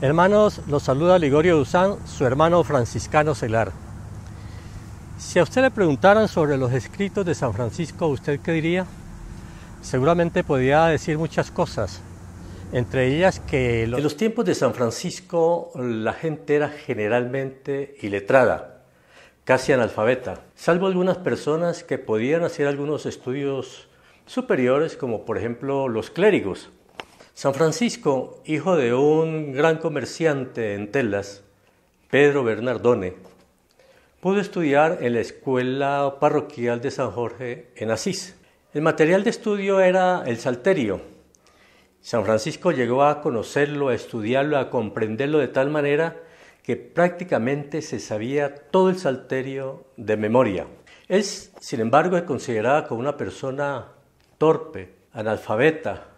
Hermanos, los saluda Ligorio Usán, su hermano franciscano celar. Si a usted le preguntaran sobre los escritos de San Francisco, ¿usted qué diría? Seguramente podría decir muchas cosas, entre ellas que... En los tiempos de San Francisco la gente era generalmente iletrada, casi analfabeta, salvo algunas personas que podían hacer algunos estudios superiores, como por ejemplo los clérigos San Francisco, hijo de un gran comerciante en telas, Pedro Bernardone, pudo estudiar en la escuela parroquial de San Jorge en Asís. El material de estudio era el salterio. San Francisco llegó a conocerlo, a estudiarlo, a comprenderlo de tal manera que prácticamente se sabía todo el salterio de memoria. Es, sin embargo, considerada como una persona torpe, analfabeta,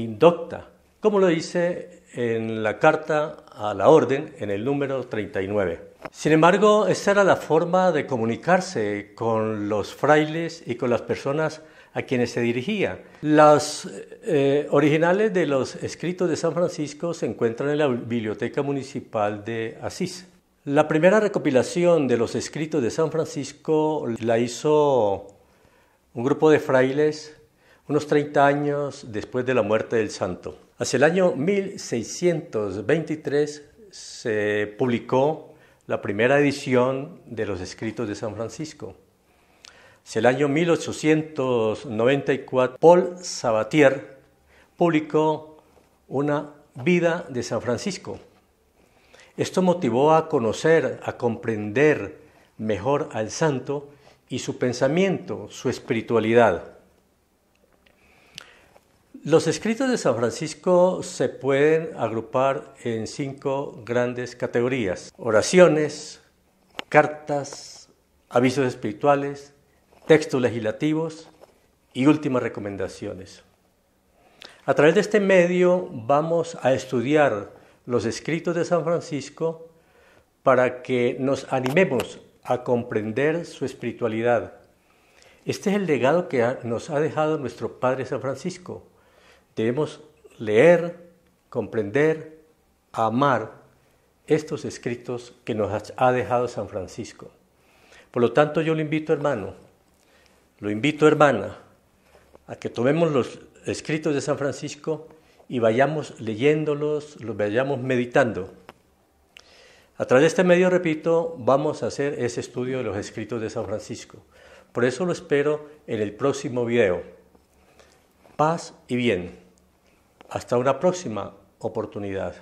indocta, como lo dice en la carta a la orden en el número 39. Sin embargo, esa era la forma de comunicarse con los frailes y con las personas a quienes se dirigía. Los eh, originales de los escritos de San Francisco se encuentran en la Biblioteca Municipal de Asís. La primera recopilación de los escritos de San Francisco la hizo un grupo de frailes unos 30 años después de la muerte del santo. Hacia el año 1623 se publicó la primera edición de los escritos de San Francisco. Hacia el año 1894, Paul Sabatier publicó una vida de San Francisco. Esto motivó a conocer, a comprender mejor al santo y su pensamiento, su espiritualidad. Los escritos de San Francisco se pueden agrupar en cinco grandes categorías. Oraciones, cartas, avisos espirituales, textos legislativos y últimas recomendaciones. A través de este medio vamos a estudiar los escritos de San Francisco para que nos animemos a comprender su espiritualidad. Este es el legado que nos ha dejado nuestro Padre San Francisco Debemos leer, comprender, amar estos escritos que nos ha dejado San Francisco. Por lo tanto, yo lo invito, hermano, lo invito, hermana, a que tomemos los escritos de San Francisco y vayamos leyéndolos, los vayamos meditando. A través de este medio, repito, vamos a hacer ese estudio de los escritos de San Francisco. Por eso lo espero en el próximo video. Paz y bien. Hasta una próxima oportunidad.